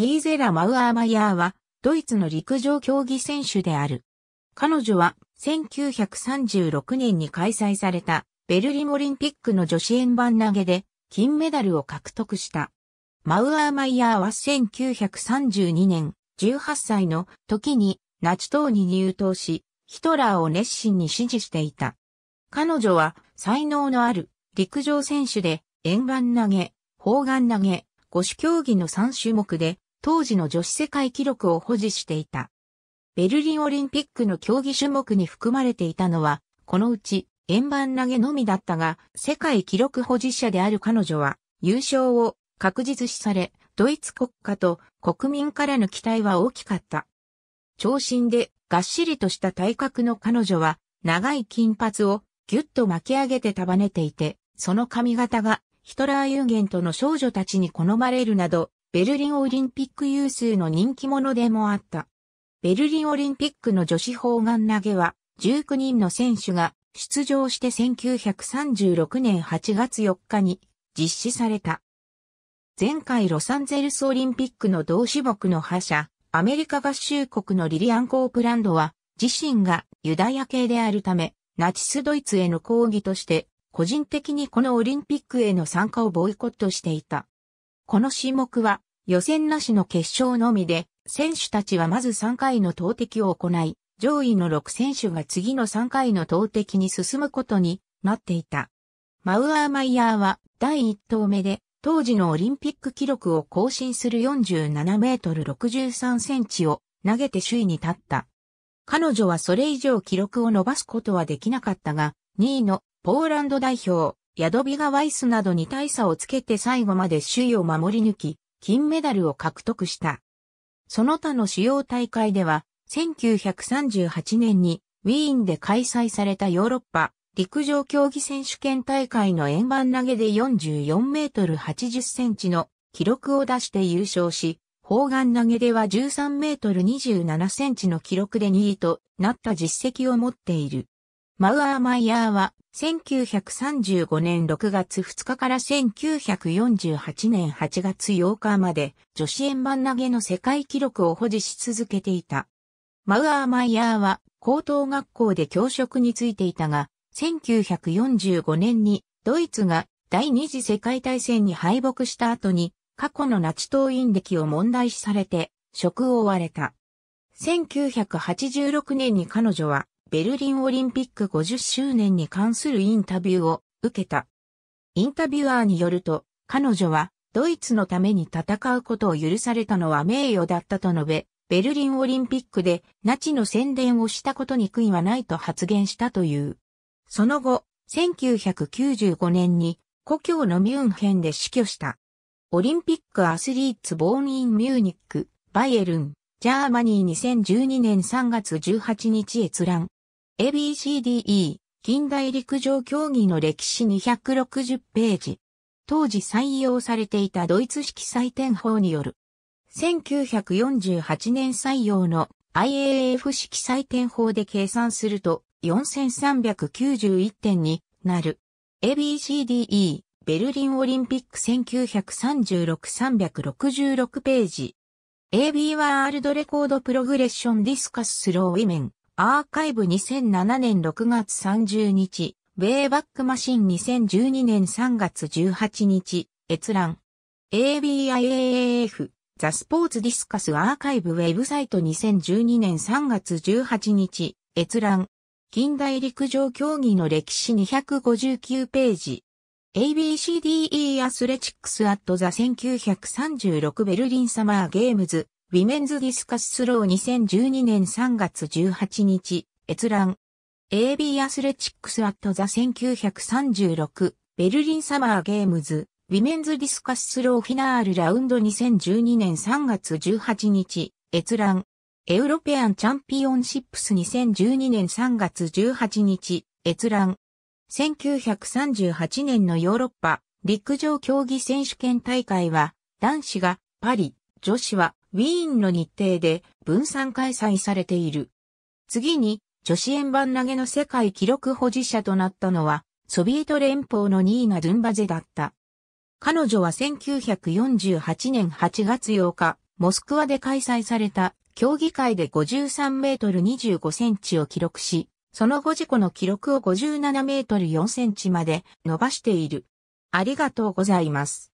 ギーゼラ・マウアーマイヤーは、ドイツの陸上競技選手である。彼女は、1936年に開催された、ベルリンオリンピックの女子円盤投げで、金メダルを獲得した。マウアーマイヤーは1932年、18歳の時に、ナチ党に入党し、ヒトラーを熱心に支持していた。彼女は、才能のある、陸上選手で、円盤投げ、砲丸投げ、五種競技の3種目で、当時の女子世界記録を保持していた。ベルリンオリンピックの競技種目に含まれていたのは、このうち円盤投げのみだったが、世界記録保持者である彼女は、優勝を確実視され、ドイツ国家と国民からの期待は大きかった。長身でがっしりとした体格の彼女は、長い金髪をギュッと巻き上げて束ねていて、その髪型がヒトラーユーゲンとの少女たちに好まれるなど、ベルリンオリンピック有数の人気者でもあった。ベルリンオリンピックの女子砲丸投げは、19人の選手が出場して1936年8月4日に実施された。前回ロサンゼルスオリンピックの同種目の覇者、アメリカ合衆国のリリアン・コープランドは、自身がユダヤ系であるため、ナチスドイツへの抗議として、個人的にこのオリンピックへの参加をボイコットしていた。この種目は予選なしの決勝のみで、選手たちはまず3回の投擲を行い、上位の6選手が次の3回の投擲に進むことになっていた。マウアーマイヤーは第1投目で当時のオリンピック記録を更新する47メートル63センチを投げて首位に立った。彼女はそれ以上記録を伸ばすことはできなかったが、2位のポーランド代表ヤドビガ・ワイスなどに大差をつけて最後まで首位を守り抜き、金メダルを獲得した。その他の主要大会では、1938年にウィーンで開催されたヨーロッパ陸上競技選手権大会の円盤投げで44メートル80センチの記録を出して優勝し、砲丸投げでは13メートル27センチの記録で2位となった実績を持っている。マウアーマイヤーは、1935年6月2日から1948年8月8日まで、女子円盤投げの世界記録を保持し続けていた。マウアーマイヤーは、高等学校で教職についていたが、1945年にドイツが第二次世界大戦に敗北した後に、過去のナチ党員歴を問題視されて、職を追われた。1986年に彼女はベルリンオリンピック50周年に関するインタビューを受けた。インタビュアーによると、彼女はドイツのために戦うことを許されたのは名誉だったと述べ、ベルリンオリンピックでナチの宣伝をしたことに悔いはないと発言したという。その後、1995年に故郷のミュンヘンで死去した。オリンピックアスリーツボーンインミューニック、バイエルン、ジャーマニー2012年3月18日閲覧。ABCDE、近代陸上競技の歴史260ページ。当時採用されていたドイツ式採点法による。1948年採用の IAF 式採点法で計算すると4391点になる。ABCDE、ベルリンオリンピック1936-366ページ。AB ワールドレコードプログレッションディスカススローウィメン。アーカイブ2007年6月30日、ベイバックマシン2012年3月18日、閲覧。ABIAAF、ザスポーツディスカスアーカイブウェブサイト2012年3月18日、閲覧。近代陸上競技の歴史259ページ。ABCDE アスレチックスアットザ1936ベルリンサマーゲームズウィメンズディスカススロー2012年3月18日、閲覧。AB アスレチックスアットザ1936ベルリンサマーゲームズウィメンズディスカススローフィナールラウンド2012年3月18日閲覧エウロペアンチャンピオンシップス2012年3月18日閲覧1938年のヨーロッパ陸上競技選手権大会は男子がパリ女子はウィーンの日程で分散開催されている。次に女子円盤投げの世界記録保持者となったのはソビエト連邦のニーナ・ドゥンバゼだった。彼女は1948年8月8日、モスクワで開催された競技会で53メートル25センチを記録し、その後事故の記録を57メートル4センチまで伸ばしている。ありがとうございます。